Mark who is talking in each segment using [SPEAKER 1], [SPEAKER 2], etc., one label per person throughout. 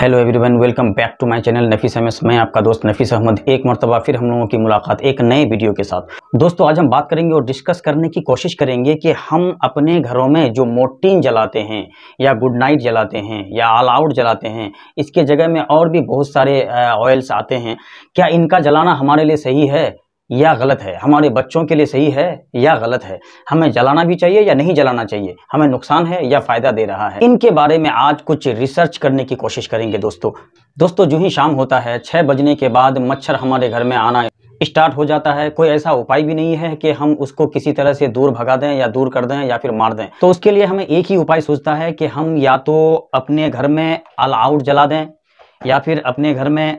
[SPEAKER 1] hello everyone welcome back to my channel Nafees M मैं आपका दोस्त नफीस अहमद एक मरतबा फिर हम लोगों की मुलाकात एक नए वीडियो के साथ दोस्तों आज हम बात करेंगे और डिस्कस करने की कोशिश करेंगे कि हम अपने घरों में जो मोटीन जलाते हैं या गुड नाइट जलाते हैं या ऑल आउट जलाते हैं इसके जगह में और भी बहुत सारे ऑयल्स आते हैं क्या इनका जलाना हमारे लिए सही है या गलत है हमारे बच्चों के लिए सही है या गलत है हमें जलाना भी चाहिए या नहीं जलाना चाहिए हमें नुकसान है या फ़ायदा दे रहा है इनके बारे में आज कुछ रिसर्च करने की कोशिश करेंगे दोस्तों दोस्तों जो ही शाम होता है छः बजने के बाद मच्छर हमारे घर में आना स्टार्ट हो जाता है कोई ऐसा उपाय भी नहीं है कि हम उसको किसी तरह से दूर भगा दें या दूर कर दें या फिर मार दें तो उसके लिए हमें एक ही उपाय सोचता है कि हम या तो अपने घर में अल आउट जला दें या फिर अपने घर में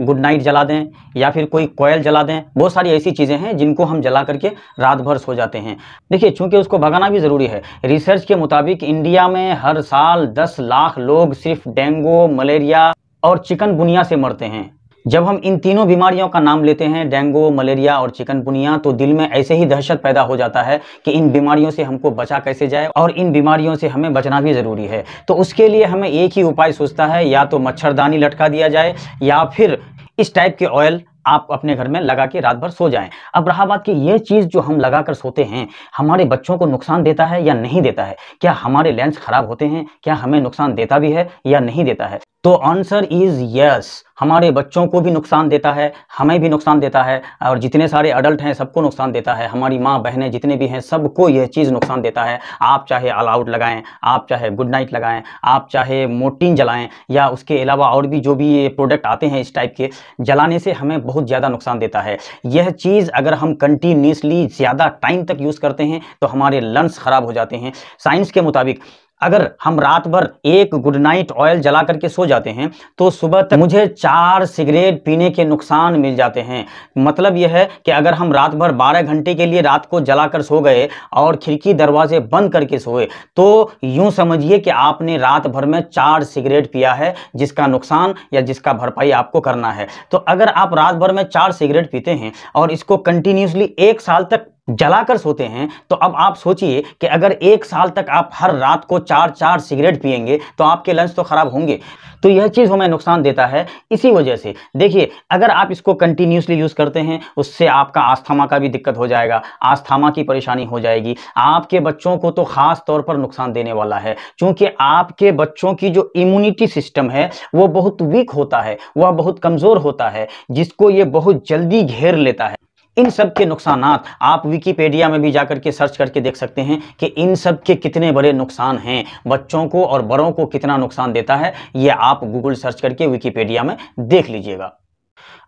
[SPEAKER 1] गुड नाइट जला दें या फिर कोई कोयल जला दें बहुत सारी ऐसी चीज़ें हैं जिनको हम जला करके रात भर सो जाते हैं देखिए चूंकि उसको भगाना भी ज़रूरी है रिसर्च के मुताबिक इंडिया में हर साल 10 लाख लोग सिर्फ डेंगू मलेरिया और चिकनगुनिया से मरते हैं जब हम इन तीनों बीमारियों का नाम लेते हैं डेंगू मलेरिया और चिकनगुनिया तो दिल में ऐसे ही दहशत पैदा हो जाता है कि इन बीमारियों से हमको बचा कैसे जाए और इन बीमारियों से हमें बचना भी ज़रूरी है तो उसके लिए हमें एक ही उपाय सोचता है या तो मच्छरदानी लटका दिया जाए या फिर इस टाइप के ऑयल आप अपने घर में लगा के रात भर सो जाएं अब रहा बात कि ये चीज़ जो हम लगा कर सोते हैं हमारे बच्चों को नुकसान देता है या नहीं देता है क्या हमारे लेंस खराब होते हैं क्या हमें नुकसान देता भी है या नहीं देता है तो आंसर इज़ यस हमारे बच्चों को भी नुकसान देता है हमें भी नुकसान देता है और जितने सारे अडल्ट हैं सबको नुकसान देता है हमारी माँ बहनें जितने भी हैं सबको यह चीज़ नुकसान देता है आप चाहे आउट लगाएं आप चाहे गुड नाइट लगाएं आप चाहे मोटीन जलाएं या उसके अलावा और भी जो भी ये प्रोडक्ट आते हैं इस टाइप के जलाने से हमें बहुत ज़्यादा नुकसान देता है यह चीज़ अगर हम कंटिन्यूसली ज़्यादा टाइम तक यूज़ करते हैं तो हमारे लंग्स ख़राब हो जाते हैं साइंस के मुताबिक अगर हम रात भर एक गुड नाइट ऑयल जला करके सो जाते हैं तो सुबह तक मुझे चार सिगरेट पीने के नुकसान मिल जाते हैं मतलब यह है कि अगर हम रात भर 12 घंटे के लिए रात को जलाकर सो गए और खिड़की दरवाजे बंद करके सोए तो यूं समझिए कि आपने रात भर में चार सिगरेट पिया है जिसका नुकसान या जिसका भरपाई आपको करना है तो अगर आप रात भर में चार सिगरेट पीते हैं और इसको कंटिन्यूसली एक साल तक जलाकर सोते हैं तो अब आप सोचिए कि अगर एक साल तक आप हर रात को चार चार सिगरेट पियेंगे तो आपके लंग्स तो ख़राब होंगे तो यह चीज़ हमें नुकसान देता है इसी वजह से देखिए अगर आप इसको कंटिन्यूसली यूज़ करते हैं उससे आपका आस्थामा का भी दिक्कत हो जाएगा आस्थामा की परेशानी हो जाएगी आपके बच्चों को तो ख़ास तौर पर नुकसान देने वाला है क्योंकि आपके बच्चों की जो इम्यूनिटी सिस्टम है वो बहुत वीक होता है वह बहुत कमज़ोर होता है जिसको ये बहुत जल्दी घेर लेता है इन सब के नुकसान आप विकीपीडिया में भी जाकर के सर्च करके देख सकते हैं कि इन सब के कितने बड़े नुकसान हैं बच्चों को और बड़ों को कितना नुकसान देता है ये आप गूगल सर्च करके विकीपीडिया में देख लीजिएगा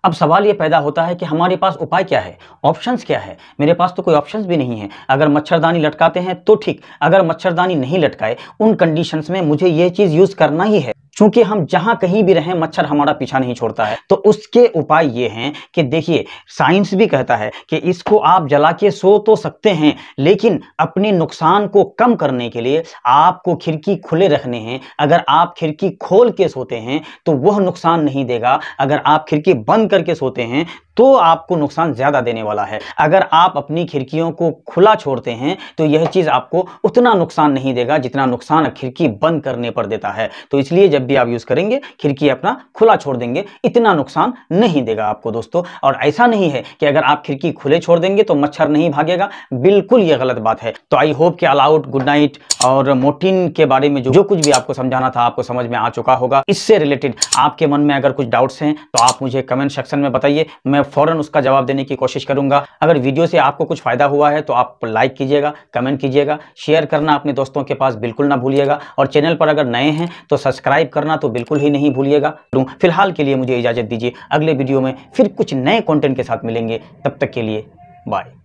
[SPEAKER 1] अब सवाल ये पैदा होता है कि हमारे पास उपाय क्या है ऑप्शंस क्या है मेरे पास तो कोई ऑप्शंस भी नहीं है अगर मच्छरदानी लटकाते हैं तो ठीक अगर मच्छरदानी नहीं लटकाए उन कंडीशंस में मुझे ये चीज़ यूज़ करना ही है चूंकि हम जहां कहीं भी रहें मच्छर हमारा पीछा नहीं छोड़ता है तो उसके उपाय ये हैं कि देखिए साइंस भी कहता है कि इसको आप जला के सो तो सकते हैं लेकिन अपने नुकसान को कम करने के लिए आपको खिड़की खुले रखने हैं अगर आप खिड़की खोल के सोते हैं तो वह नुकसान नहीं देगा अगर आप खिड़की बंद करके सोते हैं तो आपको नुकसान ज़्यादा देने वाला है अगर आप अपनी खिड़कियों को खुला छोड़ते हैं तो यह चीज़ आपको उतना नुकसान नहीं देगा जितना नुकसान खिड़की बंद करने पर देता है तो इसलिए जब भी आप यूज़ करेंगे खिड़की अपना खुला छोड़ देंगे इतना नुकसान नहीं देगा आपको दोस्तों और ऐसा नहीं है कि अगर आप खिड़की खुले छोड़ देंगे तो मच्छर नहीं भागेगा बिल्कुल ये गलत बात है तो आई होप कि अलाउट गुड नाइट और मोटिन के बारे में जो, जो कुछ भी आपको समझाना था आपको समझ में आ चुका होगा इससे रिलेटेड आपके मन में अगर कुछ डाउट्स हैं तो आप मुझे कमेंट सेक्शन में बताइए मैं फ़ौरन उसका जवाब देने की कोशिश करूंगा अगर वीडियो से आपको कुछ फ़ायदा हुआ है तो आप लाइक कीजिएगा कमेंट कीजिएगा शेयर करना अपने दोस्तों के पास बिल्कुल ना भूलिएगा और चैनल पर अगर नए हैं तो सब्सक्राइब करना तो बिल्कुल ही नहीं भूलिएगा फिलहाल के लिए मुझे इजाज़त दीजिए अगले वीडियो में फिर कुछ नए कॉन्टेंट के साथ मिलेंगे तब तक के लिए बाय